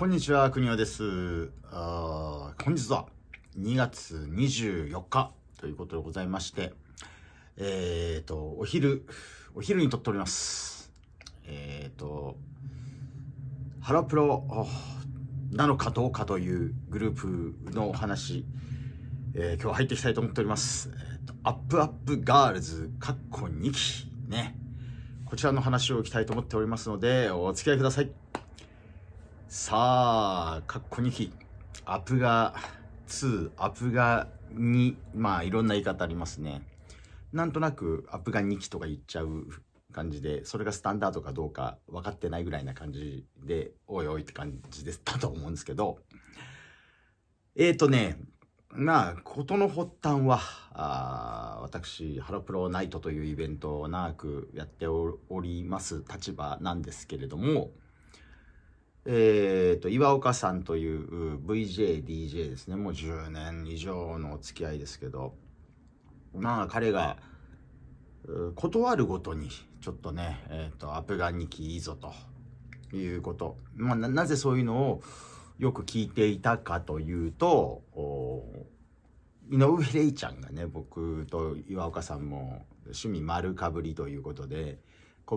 こんにちは、国尾です。あ本日は2月24日ということでございまして、えっ、ー、と、お昼、お昼に撮っております。えっ、ー、と、ハロプロなのかどうかというグループのお話、えー、今日入っていきたいと思っております。えっ、ー、と、アップアップガールズ、かっこ2期、ね。こちらの話をいきたいと思っておりますので、お付き合いください。さあ、かっこ2期、アップガ2、アップガ2、まあいろんな言い方ありますね。なんとなくアップガ2期とか言っちゃう感じで、それがスタンダードかどうか分かってないぐらいな感じで、おいおいって感じでしたと思うんですけど、えっ、ー、とね、まあ、事の発端は、あ私、ハロプロナイトというイベントを長くやっております立場なんですけれども、えっ、ー、と、岩岡さんという VJ、DJ ですね。もう10年以上のお付き合いですけど、まあ彼が、断るごとに、ちょっとね、えっ、ー、と、アプガンニキいいぞということ。まあな、なぜそういうのをよく聞いていたかというと、井上玲ちゃんがね、僕と岩岡さんも趣味丸かぶりということで、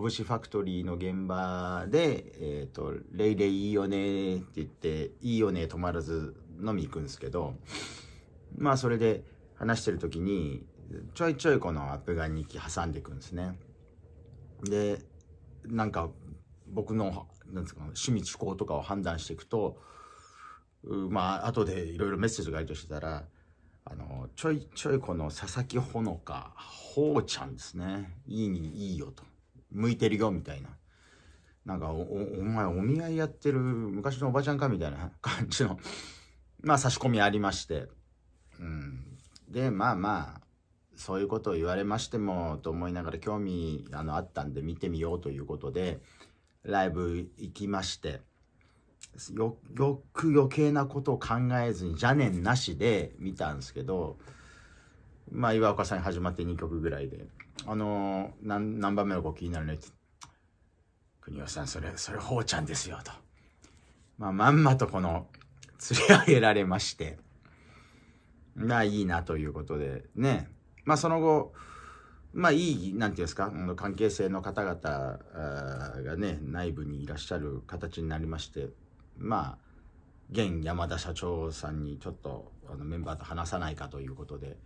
拳ファクトリーの現場で、えっ、ー、と、レイレイいいよねって言って、いいよね止まらず飲み行くんですけど、まあそれで話してる時に、ちょいちょいこのアップガン日記挟んでいくんですね。で、なんか僕の、なんですか、趣味趣向とかを判断していくと、まあ後でいろいろメッセージがあるとしたら、あの、ちょいちょいこの佐々木ほのか、ほうちゃんですね。いいにいいよと。向いてるよ、みたいな。なんかお、お、前お見合いやってる昔のおばちゃんかみたいな感じの、まあ差し込みありまして。うん。で、まあまあ、そういうことを言われましても、と思いながら興味あのあったんで見てみようということで、ライブ行きまして、よ、よく余計なことを考えずに邪念なしで見たんですけど、まあ岩岡さんに始まって2曲ぐらいで。あのー、何何番目のご気になるねって国吉さんそれそれほうちゃんですよと、まあ、まんまとこの釣り上げられましてあ、いいなということでねまあその後まあいい、なんていうんですか、関係性の方々がね、内部にいらっしゃる形になりまして、まあ、現山田社長さんにちょっとあのメンバーと話さないかということで、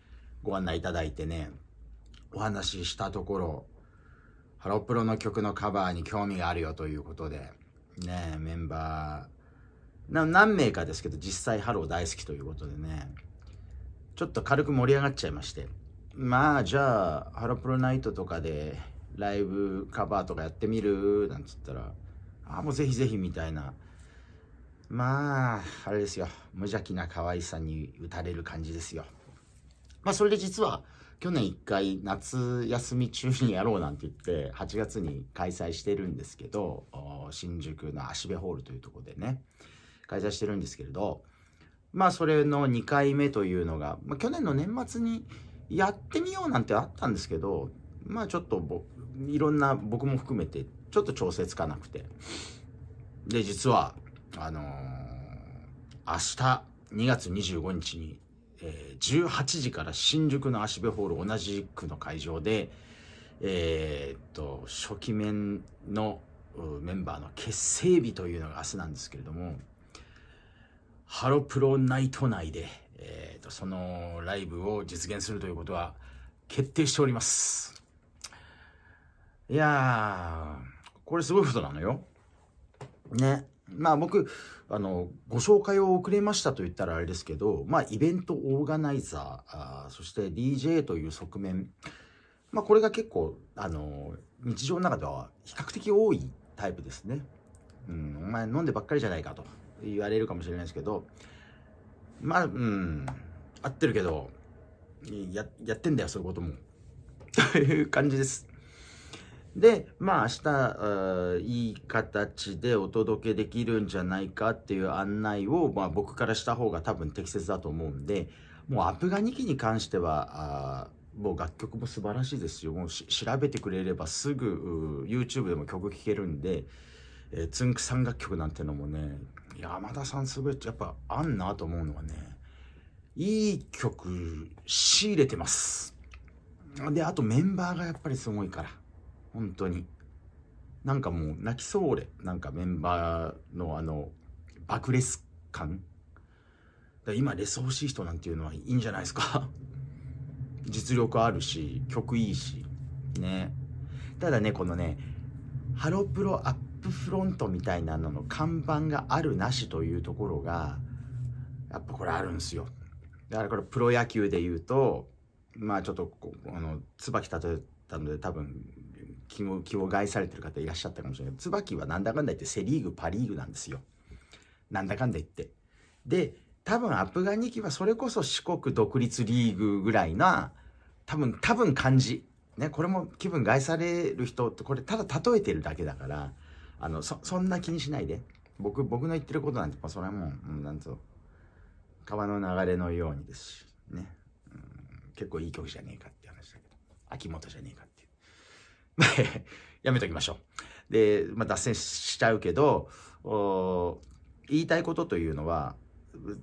ご案内いただいてね、お話ししたところ、ハロプロの曲のカバーに興味があるよということで、ね、メンバー、何名かですけど、実際ハロー大好きということでね、ちょっと軽く盛り上がっちゃいまして、まあ、じゃあ、ハロプロナイトとかで、ライブカバーとかやってみるなんつったら、ああ、もうぜひぜひみたいな。まあ、あれですよ。無邪気な可愛さに打たれる感じですよ。まあ、それで実は、去年1回夏休み中にやろうなんて言って8月に開催してるんですけど新宿の芦部ホールというとこでね開催してるんですけれどまあそれの2回目というのが、まあ、去年の年末にやってみようなんてあったんですけどまあちょっといろんな僕も含めてちょっと調整つかなくてで実はあのー、明日2月25日にえー、18時から新宿の芦部ホール同じ区の会場で、えー、っと初期面のメンバーの結成日というのが明日なんですけれどもハロプロナイト内で、えー、とそのライブを実現するということは決定しておりますいやーこれすごいことなのよねまあ僕、あの、ご紹介を遅れましたと言ったらあれですけど、まあイベントオーガナイザー、ーそして DJ という側面、まあこれが結構、あの、日常の中では比較的多いタイプですね。うん、お前飲んでばっかりじゃないかと言われるかもしれないですけど、まあ、うん、合ってるけど、や、やってんだよ、そういうことも。という感じです。で、まあ明日、いい形でお届けできるんじゃないかっていう案内を、まあ僕からした方が多分適切だと思うんで、もうアプガニキに関しては、もう楽曲も素晴らしいですよ。もう調べてくれればすぐ YouTube でも曲聴けるんで、えー、つんくさん楽曲なんてのもね、山田さんすごい、やっぱあんなと思うのはね、いい曲仕入れてます。で、あとメンバーがやっぱりすごいから。本当に。なんかもう泣きそう俺。なんかメンバーのあの、爆裂感。だ今レス欲しい人なんていうのはいいんじゃないですか。実力あるし、曲いいし。ね。ただね、このね、ハロプロアップフロントみたいなのの看板があるなしというところが、やっぱこれあるんですよ。だからこれプロ野球で言うと、まあちょっとこ、あの、椿例えたので多分気を気を害されてる方いらっしゃったかもしれない椿はなんだかんだ言ってセ・リーグパ・リーグなんですよなんだかんだ言ってで多分アプガニキはそれこそ四国独立リーグぐらいな多分多分感じねこれも気分害される人ってこれただ例えてるだけだからあのそそんな気にしないで僕僕の言ってることなんて、まあ、それはもう、うん、なんと川の流れのようにですしね、うん、結構いい曲じゃねえかって話だけど秋元じゃねえかって やめときましょう。で、まあ、脱線しちゃうけど、言いたいことというのは、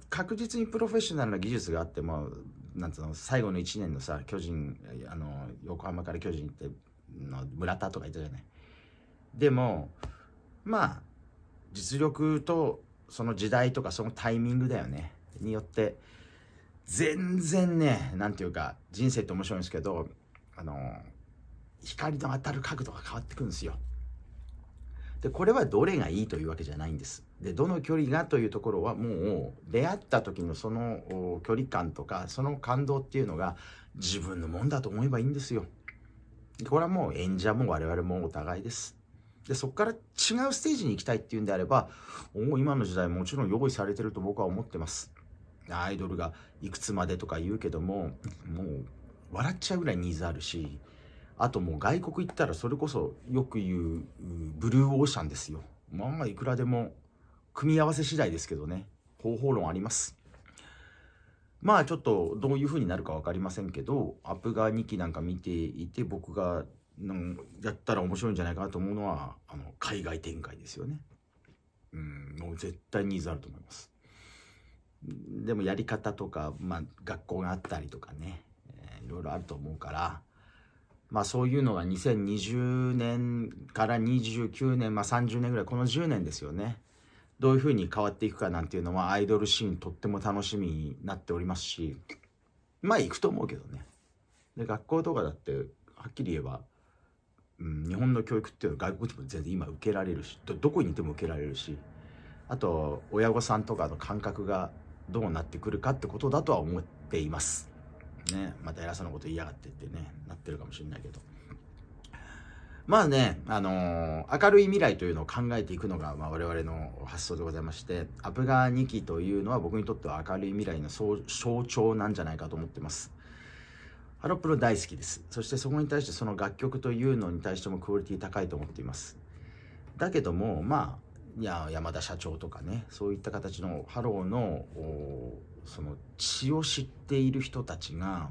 確実にプロフェッショナルな技術があっても、なんつうの、最後の1年のさ、巨人、あの、横浜から巨人行って、の村田とかいたじゃない。でも、まあ、実力とその時代とかそのタイミングだよね。によって、全然ね、なんていうか、人生って面白いんですけど、あの、光の当たる角度が変わってくるんですよ。で、これはどれがいいというわけじゃないんです。で、どの距離がというところはもう出会った時のその距離感とか、その感動っていうのが自分のもんだと思えばいいんですよ。これはもう演者も我々もお互いです。で、そこから違うステージに行きたいっていうんであれば、お今の時代もちろん用意されてると僕は思ってます。アイドルがいくつまでとか言うけども、もう笑っちゃうぐらいニーズあるし、あともう外国行ったらそれこそよく言うブルーオーシャンですよまあまあいくらでも組み合わせ次第ですけどね方法論ありますまあちょっとどういうふうになるか分かりませんけどアップ側2期なんか見ていて僕がやったら面白いんじゃないかなと思うのはあの海外展開ですよねうんもう絶対ニーズあると思いますでもやり方とか、まあ、学校があったりとかね、えー、いろいろあると思うからまあそういうのが2020年から29年、まあ30年ぐらい、この10年ですよね。どういうふうに変わっていくかなんていうのはアイドルシーンとっても楽しみになっておりますし、まあ行くと思うけどね。で、学校とかだって、はっきり言えば、うん、日本の教育っていうのは外国でも全然今受けられるしどこにいても受けられるしあと親御さんとかの感覚がどうなってくるかってことだとは思っています。ね、また偉そうなこと言いやがってってね、なってるかもしれないけど。まあね、あのー、明るい未来というのを考えていくのが、まあ、我々の発想でございまして、アプガー2期というのは僕にとっては明るい未来の象徴なんじゃないかと思ってます。ハロプロ大好きです。そしてそこに対してその楽曲というのに対してもクオリティ高いと思っています。だけども、まあ、いや山田社長とかね、そういった形のハローのその血を知っている人たちが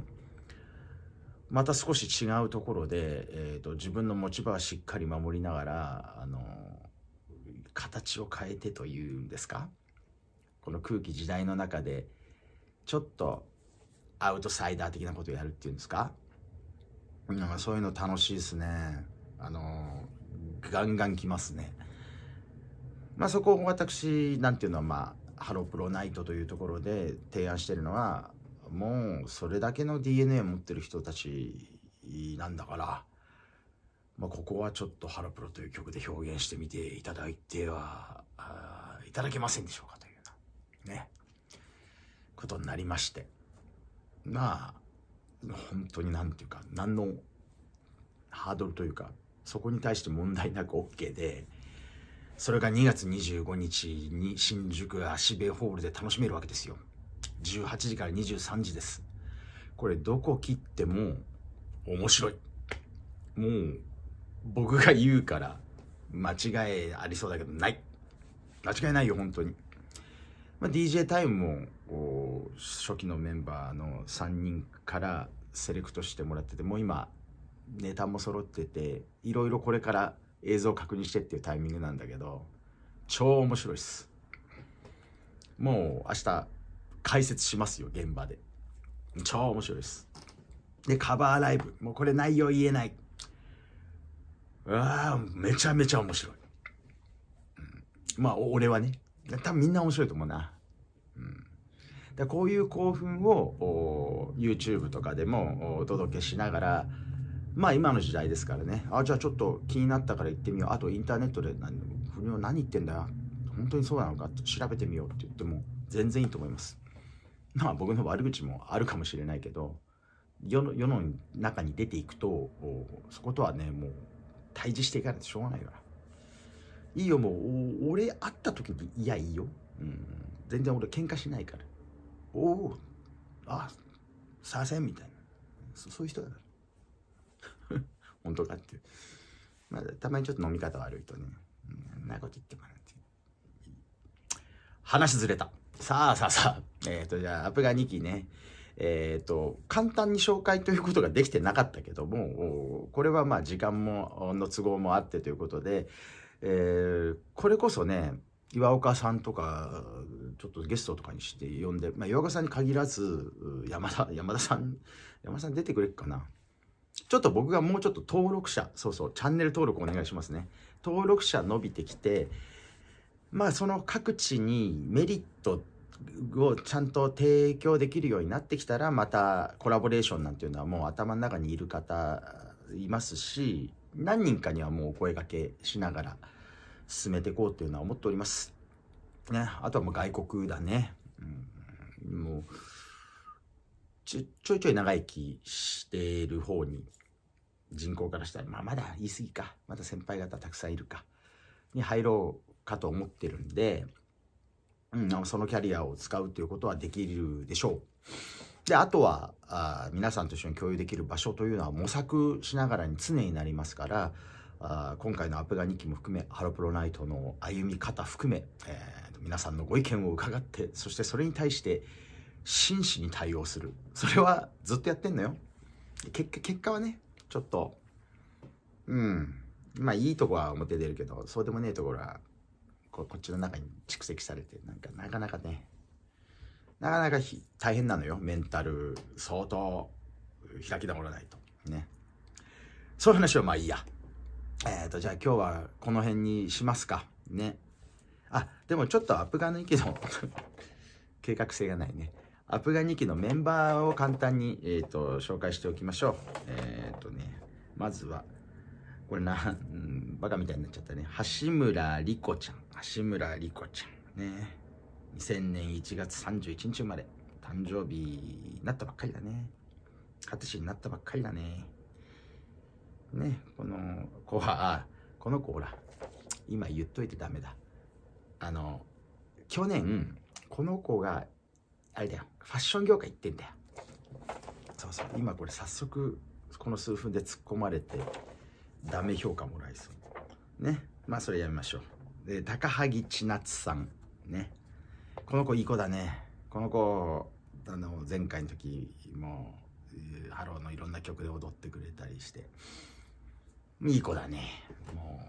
また少し違うところで、えーと、自分の持ち場はしっかり守りながらあの形を変えてというんですかこの空気時代の中でちょっとアウトサイダー的なことをやるっていうんですかなんかそういうの楽しいですねあのガンガン来ますねまあそこを私なんていうのはまあハロプロナイトというところで提案してるのはもうそれだけの DNA を持ってる人たちなんだから、まあ、ここはちょっと「ハロプロ」という曲で表現してみていただいてはいただけませんでしょうかというなねことになりましてまあ本当に何ていうか何のハードルというかそこに対して問題なく OK で。それが2月25日に新宿足部ホールで楽しめるわけですよ18時から23時ですこれどこ切っても面白いもう僕が言うから間違いありそうだけどない間違いないよ本当に、まあ、DJ タイムも初期のメンバーの3人からセレクトしてもらっててもう今ネタも揃ってていろいろこれから映像を確認してっていうタイミングなんだけど、超面白いっす。もう明日解説しますよ、現場で。超面白いっす。で、カバーライブ。もうこれ内容言えない。うわめちゃめちゃ面白い。うん、まあ、俺はね。多分みんな面白いと思うな。うん。だこういう興奮を YouTube とかでもお届けしながら、まあ今の時代ですからね、あじゃあちょっと気になったから行ってみよう、あとインターネットで何何言ってんだよ、本当にそうなのか調べてみようって言っても全然いいと思います。まあ僕の悪口もあるかもしれないけど、世の世の中に出ていくと、そことはね、もう対峙していかないとしょうがないから。いいよ、もう、俺会った時に、いや、いいよ。うん、全然俺喧嘩しないから。おお、あ、させんみたいな。そういう人だから。本当かって。まあ、たまにちょっと飲み方悪いとね、んなこと言ってもらって。話ずれた。さあさあさあ、えっ、ー、と、じゃあ、アプガニ期ね、えっ、ー、と、簡単に紹介ということができてなかったけども、これはまあ、時間も、の都合もあってということで、えー、これこそね、岩岡さんとか、ちょっとゲストとかにして呼んで、まあ、岩岡さんに限らず、山田、山田さん、山田さん出てくれっかな。ちょっと僕がもうちょっと登録者、そうそう、チャンネル登録お願いしますね。登録者伸びてきて、まあその各地にメリットをちゃんと提供できるようになってきたら、またコラボレーションなんていうのはもう頭の中にいる方いますし、何人かにはもうお声がけしながら進めていこうっていうのは思っております。ね、あとはもう外国だね。うん、もうちょいちょい長生きしている方に人口からしたら、まあ、まだ言い過ぎかまだ先輩方たくさんいるかに入ろうかと思ってるんで、うん、そのキャリアを使うということはできるでしょう。であとはあ皆さんと一緒に共有できる場所というのは模索しながらに常になりますからあ今回のアプガニキも含めハロプロナイトの歩み方含め、えー、皆さんのご意見を伺ってそしてそれに対して真摯に対応するそれはずっとやってんのよ結果結果はねちょっとうんまあいいとこは表出るけどそうでもねえところはここっちの中に蓄積されてなんかなかなかねなかなか大変なのよメンタル相当開き直らないとねそういう話はまあいいやえっ、ー、とじゃあ今日はこの辺にしますかねあでもちょっとアップがないけど計画性がないねアプガニキのメンバーを簡単に、えーと、紹介しておきましょう。えっ、ー、とね、まずは、これな、うん、バカみたいになっちゃったね。橋村莉子ちゃん。橋村莉子ちゃん。ね。2000年1月31日生まれ。誕生日になったばっかりだね。二十歳になったばっかりだね。ね、この子は、この子ほら、今言っといてダメだ。あの、去年、この子があれだよファッション業界行ってんだよそうそう今これ早速この数分で突っ込まれてダメ評価もらいそうねまあそれやめましょうで高萩千夏さんねこの子いい子だねこの子あの前回の時もハローのいろんな曲で踊ってくれたりしていい子だねも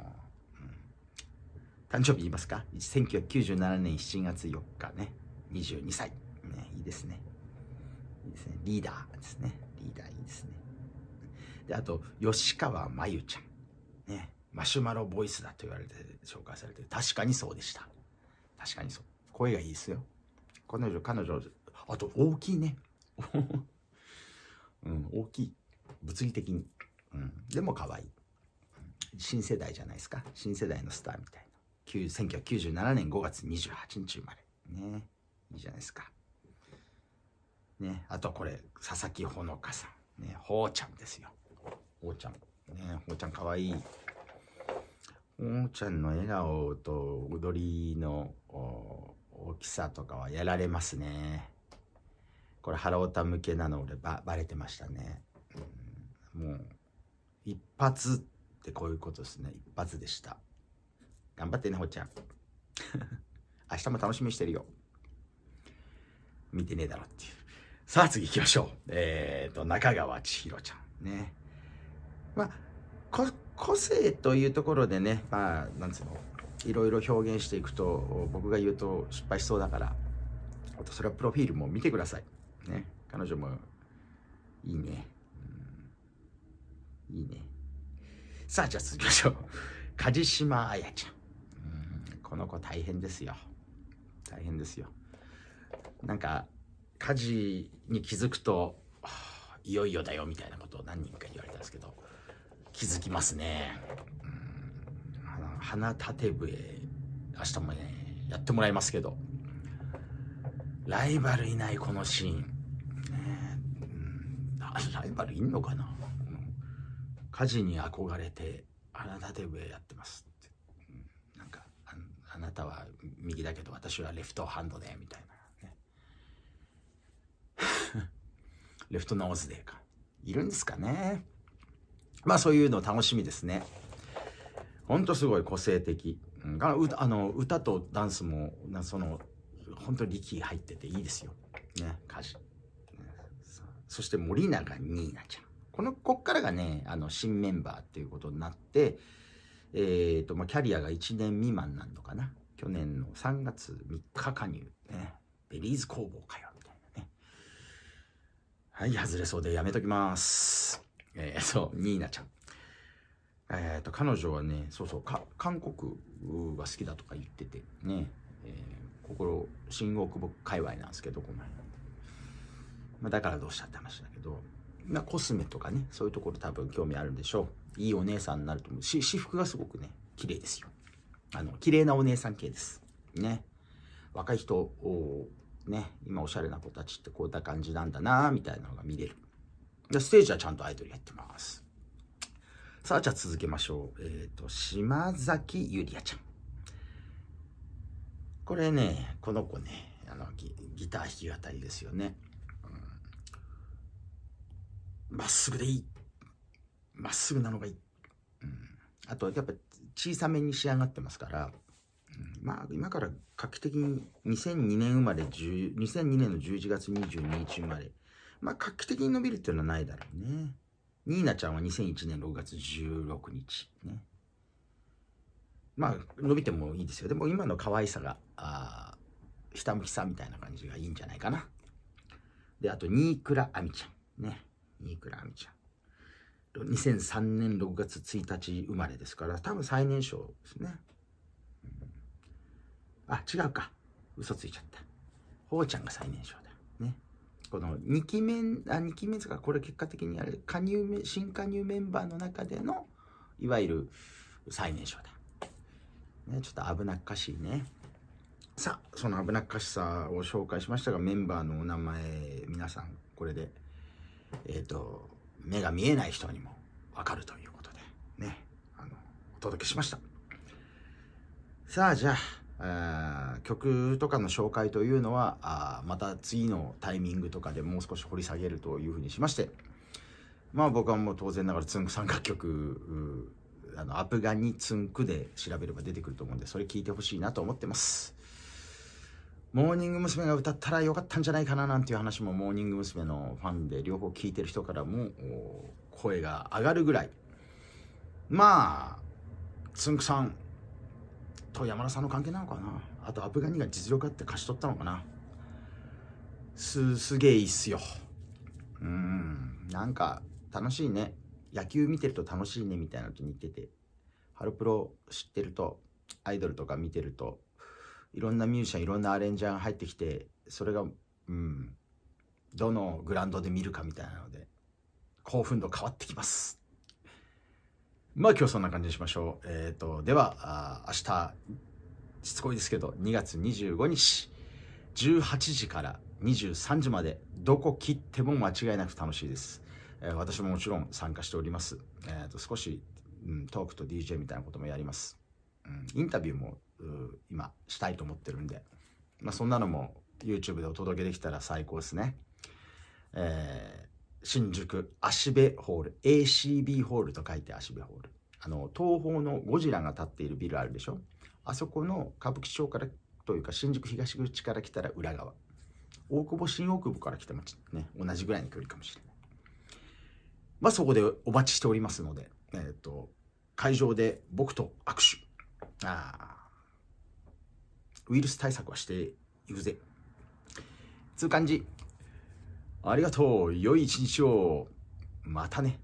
う、うん、誕生日言いますか1997年7月4日ね22歳ね。いいですね。いいですね。リーダーですね。リーダーいいですね。で、あと、吉川真由ちゃん。ね。マシュマロボイスだと言われて紹介されてる。確かにそうでした。確かにそう。声がいいですよ。彼女、彼女、あと大きいね。うん、大きい。物理的に。うん、でも可愛い。新世代じゃないですか。新世代のスターみたいな。1997年5月28日生まれ。ね。いいじゃないですか。ね、あとこれ、佐々木ほのかさん。ね、ほうちゃんですよ。ほうちゃん。ね、ほうちゃんかわいい。ほうちゃんの笑顔と踊りの大きさとかはやられますね。これ、ハロータ向けなの俺ば、ばれてましたね。うん、もう、一発ってこういうことですね。一発でした。頑張ってね、ほうちゃん。明日も楽しみにしてるよ。見てねえだろっていう。さあ次行きましょう。えっ、ー、と、中川千尋ちゃんね。まあ、個性というところでね、まあ、なんつうの、いろいろ表現していくと、僕が言うと失敗しそうだから、あとそれはプロフィールも見てください。ね。彼女も、いいね。うん、いいね。さあ、じゃあ続きましょう。梶島彩ちゃん。この子大変ですよ。大変ですよ。なんか、火事に気づくと、いよいよだよみたいなことを何人か言われたんですけど、気づきますね。うん花縦笛、明日もね、やってもらいますけど、ライバルいないこのシーン。ね、うんライバルいんのかな、火事に憧れて、花て笛やってます。なんかあなたは右だけど私はレフトハンドで、みたいな。レフトナオズデーか。いるんですかね。まあそういうの楽しみですね。ほんとすごい個性的。うん、あの歌とダンスもなその本当に力入ってていいですよ。ね、歌詞。そして森永ニーナちゃん。この、こっからがね、あの、新メンバーっていうことになって、えっ、ー、と、まあ、キャリアが1年未満なのかな。去年の3月3日加入。ね、ベリーズ工房かよ。はい、外れそうでやめときます。えー、そう、ニーナちゃん。えっ、ー、と、彼女はね、そうそう、韓国が好きだとか言ってて、ね、えー、心、新大久保界隈なんですけど、この辺。まあ、だからどうしたって話だけど、まあ、コスメとかね、そういうところ多分興味あるんでしょう。いいお姉さんになると思うし、私服がすごくね、綺麗ですよ。あの、綺麗なお姉さん系です。ね。若い人をね、今おしゃれな子たちってこういった感じなんだなみたいなのが見れる。で、ステージはちゃんとアイドルやってます。さあ、じゃあ続けましょう。えっ、ー、と、島崎ゆりあちゃん。これね、この子ね、あのギギター弾き語りですよね。ま、うん、っすぐでいい。まっすぐなのがいい。うん、あと、やっぱ小さめに仕上がってますから、まあ、今から画期的に2002年生まれ、2002年の11月22日生まれ。まあ、画期的に伸びるっていうのはないだろうね。ニーナちゃんは2001年6月16日。ね。まあ、伸びてもいいですよ。でも今の可愛さが、あひたむきさみたいな感じがいいんじゃないかな。で、あと、ニクラ亜美ちゃん。ね。クラアミちゃん。2003年6月1日生まれですから、多分最年少ですね。あ、違うか。嘘ついちゃった。ほうちゃんが最年少だ。ね。この2期目、あ、2期目ですか、これ結果的にあれ、加入、新加入メンバーの中での、いわゆる最年少だ。ね、ちょっと危なっかしいね。さあ、その危なっかしさを紹介しましたが、メンバーのお名前、皆さん、これで、えっ、ー、と、目が見えない人にもわかるということで、ね、あの、お届けしました。さあ、じゃあ、曲とかの紹介というのはあまた次のタイミングとかでもう少し掘り下げるというふうにしましてまあ僕はもう当然ながらつんくさん楽曲あのアプガンにつんくで調べれば出てくると思うんでそれ聞いてほしいなと思ってますモーニング娘。が歌ったらよかったんじゃないかななんていう話もモーニング娘。のファンで両方聞いてる人からも声が上がるぐらいまあつんくさんと山田さんの関係なのかなあとアブガニが実力あって勝ち取ったのかなすすげえいいっすようんなんか楽しいね野球見てると楽しいねみたいなのと似ててハロプロ知ってるとアイドルとか見てるといろんなミュージシャンいろんなアレンジャーが入ってきてそれがうんどのグラウンドで見るかみたいなので興奮度変わってきますまあ今日そんな感じにしましょう。えっ、ー、と、では、あ明日、しつこいですけど、2月25日、18時から23時まで、どこ切っても間違いなく楽しいです。えー、私ももちろん参加しております。えっ、ー、と、少し、うん、トークと DJ みたいなこともやります。うん、インタビューもう、今、したいと思ってるんで、まあそんなのも YouTube でお届けできたら最高ですね。え新宿足部ホール ACB ホールと書いて足部ホールあの東方のゴジラが立っているビルあるでしょあそこの歌舞伎町からというか新宿東口から来たら裏側大久保新大久保から来てもね同じぐらいの距離かもしれないまあそこでお待ちしておりますのでえっ、ー、と会場で僕と握手あウイルス対策はしていくぜつう感じありがとう。良い一日を。またね。